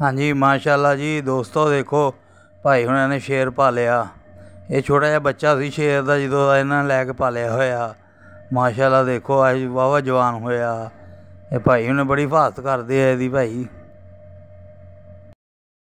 ਹਾਂਜੀ ਮਾਸ਼ਾਅੱਲਾ ਜੀ ਦੋਸਤੋ ਦੇਖੋ ਭਾਈ ਹੁਣਾਂ ਨੇ ਸ਼ੇਰ ਪਾਲਿਆ ਇਹ ਛੋਟਾ ਜਿਹਾ ਬੱਚਾ ਸੀ ਸ਼ੇਰ ਦਾ ਜਦੋਂ ਇਹਨਾਂ ਲੈ ਕੇ ਪਾਲਿਆ ਹੋਇਆ ਮਾਸ਼ਾਅੱਲਾ ਦੇਖੋ ਅੱਜ ਵਾਵਾ ਜਵਾਨ ਹੋਇਆ ਇਹ ਭਾਈ ਉਹਨੇ ਬੜੀ ਹਿਫਾਜ਼ਤ ਕਰਦੇ ਆ ਇਹਦੀ ਭਾਈ